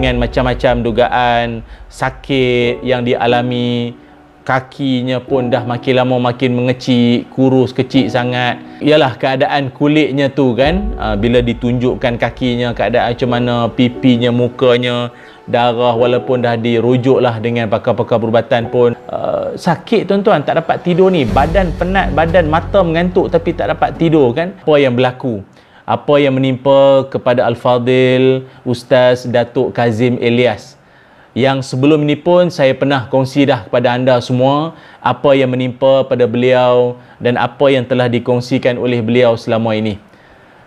dengan macam-macam dugaan sakit yang dialami kakinya pun dah makin lama makin mengecik kurus kecil sangat ialah keadaan kulitnya tu kan ah, bila ditunjukkan kakinya keadaan macam mana pipinya mukanya darah walaupun dah dirujuk lah dengan pakar-pakar perubatan pun uh, sakit tuan-tuan tak dapat tidur ni badan penat badan mata mengantuk tapi tak dapat tidur kan apa yang berlaku apa yang menimpa kepada Al-Fadhil Ustaz Datuk Kazim Elias yang sebelum ini pun saya pernah kongsi dah kepada anda semua apa yang menimpa pada beliau dan apa yang telah dikongsikan oleh beliau selama ini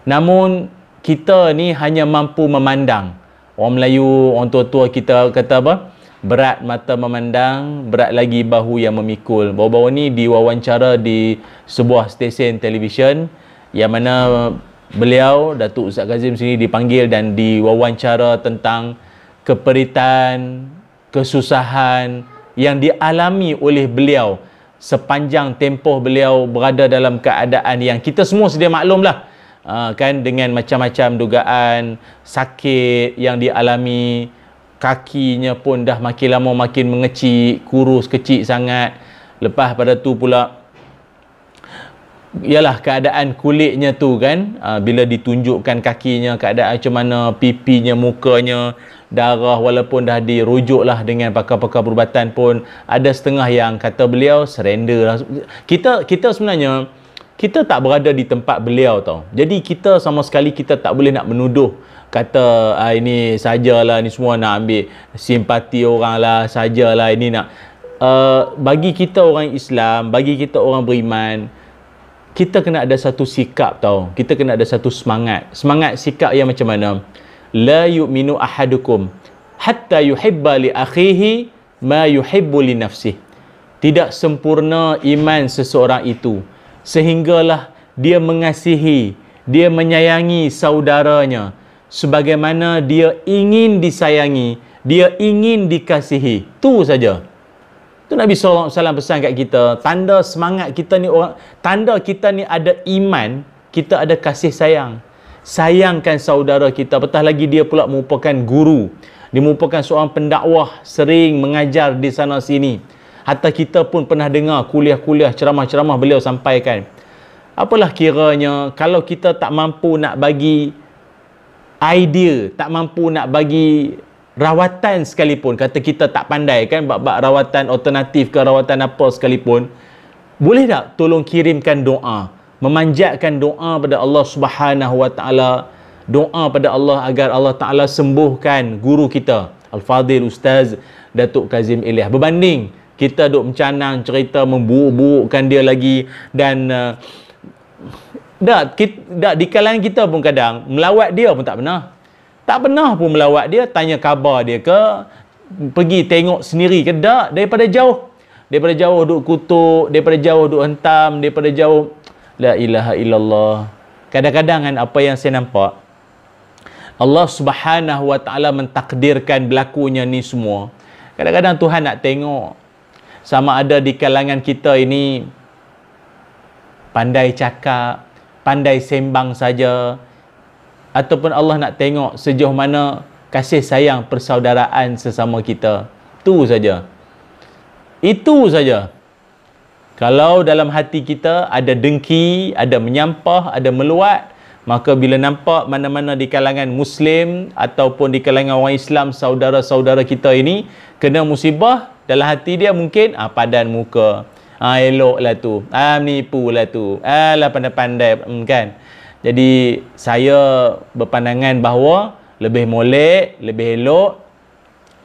namun kita ni hanya mampu memandang orang Melayu, orang tua-tua kita kata apa berat mata memandang, berat lagi bahu yang memikul. Bawa-bawa ni diwawancara di sebuah stesen televisyen yang mana beliau Datuk Ustaz Kazim sini dipanggil dan diwawancara tentang keperitan, kesusahan yang dialami oleh beliau sepanjang tempoh beliau berada dalam keadaan yang kita semua sedia maklumlah uh, kan dengan macam-macam dugaan sakit yang dialami kakinya pun dah makin lama makin mengecik kurus kecil sangat lepas pada tu pula ialah keadaan kulitnya tu kan uh, bila ditunjukkan kakinya keadaan macam mana pipinya mukanya darah walaupun dah dirujuklah dengan pakar-pakar perubatan pun ada setengah yang kata beliau surrender lah. kita kita sebenarnya kita tak berada di tempat beliau tau jadi kita sama sekali kita tak boleh nak menuduh kata ah, ini sajalah ni semua nak ambil simpati orang lah sajalah ini nak uh, bagi kita orang Islam bagi kita orang beriman kita kena ada satu sikap tau. Kita kena ada satu semangat. Semangat sikap yang macam mana? La yu'minu ahadukum hatta yuhibba li akhihi ma yuhibbu li nafsihi. Tidak sempurna iman seseorang itu sehinggalah dia mengasihi, dia menyayangi saudaranya sebagaimana dia ingin disayangi, dia ingin dikasihi. Tu saja. Tu Nabi SAW pesan kat kita, tanda semangat kita ni orang, tanda kita ni ada iman, kita ada kasih sayang. Sayangkan saudara kita, petah lagi dia pula merupakan guru. Dia merupakan seorang pendakwah, sering mengajar di sana sini. Hatta kita pun pernah dengar kuliah-kuliah, ceramah-ceramah beliau sampaikan. Apalah kiranya kalau kita tak mampu nak bagi idea, tak mampu nak bagi rawatan sekalipun kata kita tak pandai kan bab-bab rawatan alternatif ke rawatan apa sekalipun boleh tak tolong kirimkan doa memanjatkan doa pada Allah Subhanahu Wa Taala doa pada Allah agar Allah Taala sembuhkan guru kita Al-Fadil Ustaz Datuk Kazim Ilyas berbanding kita duk mencanang cerita membuuk-buukkan dia lagi dan uh, dah, kita, dah, di kalangan kita pun kadang melawat dia pun tak pernah tak pernah pun melawat dia tanya khabar dia ke pergi tengok sendiri ke tak daripada jauh daripada jauh duk kutuk daripada jauh duk hentam daripada jauh la ilaha illallah kadang-kadang kan apa yang saya nampak Allah subhanahu wa ta'ala mentakdirkan berlakunya ni semua kadang-kadang Tuhan nak tengok sama ada di kalangan kita ini pandai cakap pandai sembang saja ataupun Allah nak tengok sejauh mana kasih sayang persaudaraan sesama kita. itu saja. Itu saja. Kalau dalam hati kita ada dengki, ada menyampah, ada meluat, maka bila nampak mana-mana di kalangan muslim ataupun di kalangan orang Islam saudara-saudara kita ini kena musibah, dalam hati dia mungkin ah padan muka. Ah eloklah tu. Ah menipulah tu. Alah ah, pandai-pandai hmm, kan. Jadi saya berpandangan bahawa lebih molek, lebih elok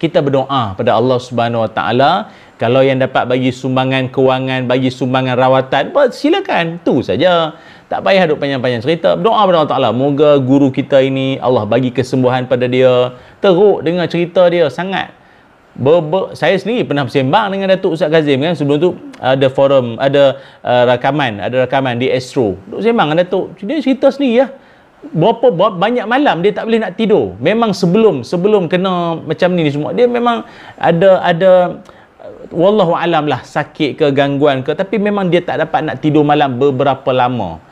kita berdoa pada Allah Subhanahu Wa Taala kalau yang dapat bagi sumbangan kewangan, bagi sumbangan rawatan, silakan. Tu saja. Tak payah duk panjang-panjang cerita. Berdoa pada Allah Taala, moga guru kita ini Allah bagi kesembuhan pada dia. Teruk dengar cerita dia sangat. Berber, saya sendiri pernah sembang dengan Datuk Ustaz Kazim kan sebelum tu ada forum ada uh, rakaman ada rakaman di Astro duk sembang dengan Datuk dia cerita sendiri lah berapa, berapa banyak malam dia tak boleh nak tidur memang sebelum sebelum kena macam ni, ni semua dia memang ada ada wallahu alam lah sakit ke gangguan ke tapi memang dia tak dapat nak tidur malam beberapa lama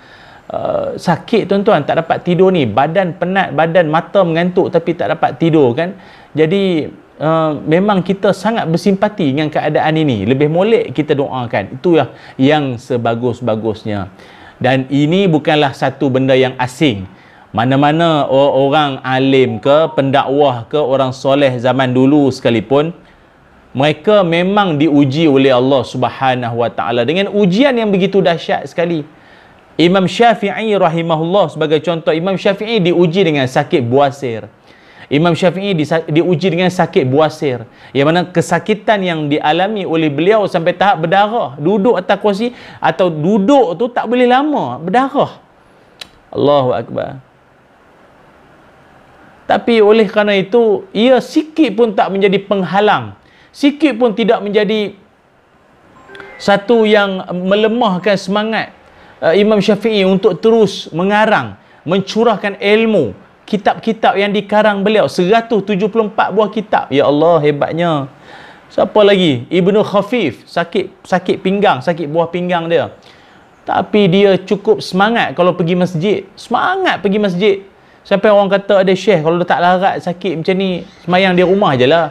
Uh, sakit tuan-tuan tak dapat tidur ni badan penat badan mata mengantuk tapi tak dapat tidur kan jadi Uh, memang kita sangat bersimpati dengan keadaan ini lebih molek kita doakan itulah yang sebagus-bagusnya dan ini bukanlah satu benda yang asing mana-mana orang alim ke pendakwah ke orang soleh zaman dulu sekalipun mereka memang diuji oleh Allah Subhanahu dengan ujian yang begitu dahsyat sekali Imam Syafi'i rahimahullah sebagai contoh Imam Syafi'i diuji dengan sakit buasir Imam Syafi'i diuji dengan sakit buasir. Yang mana kesakitan yang dialami oleh beliau sampai tahap berdarah. Duduk atas kursi atau duduk tu tak boleh lama. Berdarah. Allahu Akbar. Tapi oleh kerana itu, ia sikit pun tak menjadi penghalang. Sikit pun tidak menjadi satu yang melemahkan semangat uh, Imam Syafi'i untuk terus mengarang, mencurahkan ilmu kitab-kitab yang dikarang beliau 174 buah kitab ya Allah hebatnya siapa lagi Ibnu Khafif sakit sakit pinggang sakit buah pinggang dia tapi dia cukup semangat kalau pergi masjid semangat pergi masjid sampai orang kata ada syekh kalau dia tak larat sakit macam ni semayang di rumah je lah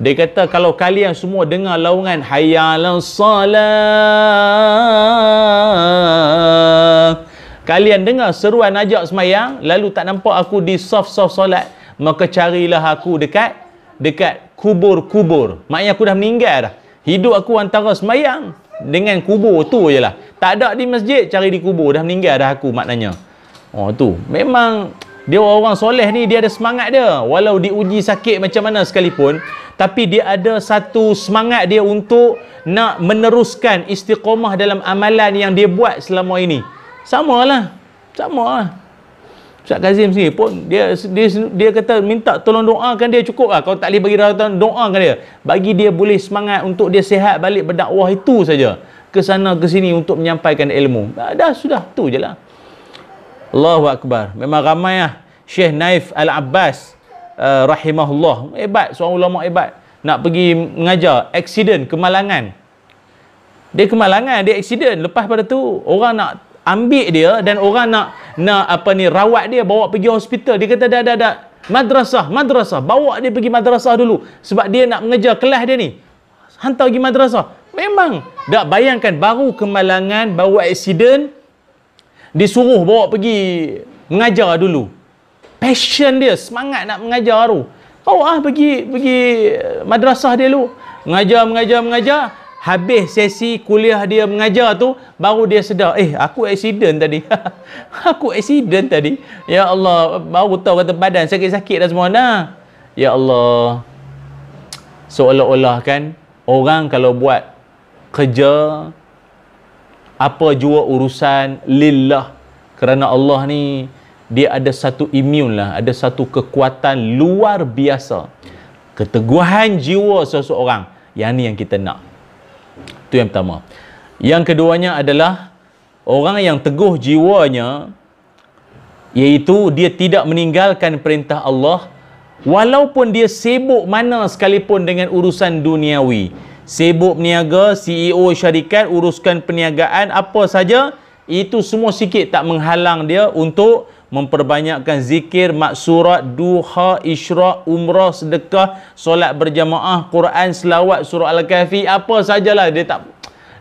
dia kata kalau kalian semua dengar laungan hayyalan salat kalian dengar seruan ajak semayang lalu tak nampak aku di soft-soft solat maka carilah aku dekat dekat kubur-kubur maknanya aku dah meninggal dah hidup aku antara semayang dengan kubur tu je lah tak ada di masjid cari di kubur dah meninggal dah aku maknanya oh tu memang dia orang soleh ni dia ada semangat dia walau diuji sakit macam mana sekalipun tapi dia ada satu semangat dia untuk nak meneruskan istiqomah dalam amalan yang dia buat selama ini. Sama lah. Sama lah. Ustaz Kazim sendiri pun, dia, dia, dia kata minta tolong doakan dia cukup lah. Kalau tak boleh bagi rawatan, doakan dia. Bagi dia boleh semangat untuk dia sehat balik berdakwah itu saja. Ke sana ke sini untuk menyampaikan ilmu. Dah, dah sudah. tu je lah. Allahu Akbar. Memang ramai lah. Syekh Naif Al-Abbas. Uh, rahimahullah. Hebat. Seorang ulama hebat. Nak pergi mengajar. Accident. Kemalangan. Dia kemalangan. Dia accident. Lepas pada tu, orang nak ambil dia dan orang nak nak apa ni rawat dia bawa pergi hospital dia kata dah dah dah madrasah madrasah bawa dia pergi madrasah dulu sebab dia nak mengejar kelas dia ni hantar pergi madrasah memang dah bayangkan baru kemalangan baru accident disuruh bawa pergi mengajar dulu passion dia semangat nak mengajar tu kau ah pergi pergi madrasah dia lu mengajar mengajar mengajar Habis sesi kuliah dia mengajar tu baru dia sedar, "Eh, aku accident tadi." aku accident tadi. Ya Allah, baru tahu kata badan sakit-sakit dah semua dah. Ya Allah. Seolah-olah kan orang kalau buat kerja apa jua urusan lillah kerana Allah ni dia ada satu imun lah ada satu kekuatan luar biasa keteguhan jiwa seseorang yang ni yang kita nak itu yang pertama. Yang keduanya adalah orang yang teguh jiwanya iaitu dia tidak meninggalkan perintah Allah walaupun dia sibuk mana sekalipun dengan urusan duniawi. Sibuk peniaga, CEO syarikat, uruskan perniagaan apa saja, itu semua sikit tak menghalang dia untuk memperbanyakkan zikir, maksurat, duha, isyrak, umrah, sedekah, solat berjamaah, Quran, selawat, surah Al-Kahfi, apa sajalah dia tak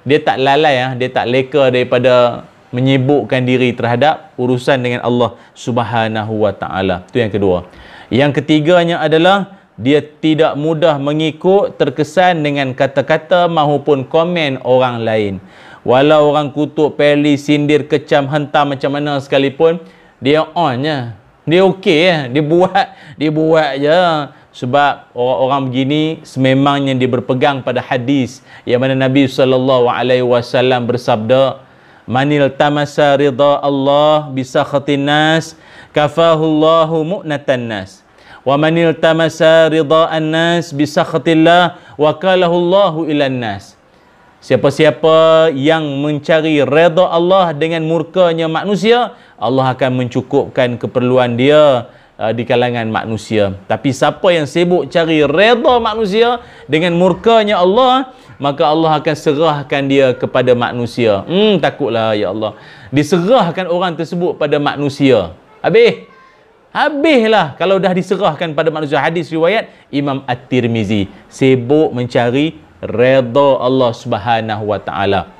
dia tak lalai ah, dia tak leka daripada menyibukkan diri terhadap urusan dengan Allah Subhanahu Wa Taala. Itu yang kedua. Yang ketiganya adalah dia tidak mudah mengikut terkesan dengan kata-kata maupun komen orang lain. Walau orang kutuk, peli, sindir, kecam, hentam macam mana sekalipun, dia on je dia okey ya, dia buat dia buat je sebab orang-orang begini sememangnya dia berpegang pada hadis yang mana Nabi saw bersabda manil tamasa rida Allah bisa khatin nas kafahu Allah mu'natan nas wa manil tamasa ridha an nas bisa khatillah wakalahu Allah ilan nas Siapa-siapa yang mencari redha Allah dengan murkanya manusia, Allah akan mencukupkan keperluan dia uh, di kalangan manusia. Tapi siapa yang sibuk cari redha manusia dengan murkanya Allah, maka Allah akan serahkan dia kepada manusia. Hmm, takutlah ya Allah. Diserahkan orang tersebut pada manusia. Habis. Habislah kalau dah diserahkan pada manusia. Hadis riwayat Imam At-Tirmizi. Sibuk mencari redha Allah Subhanahu wa taala.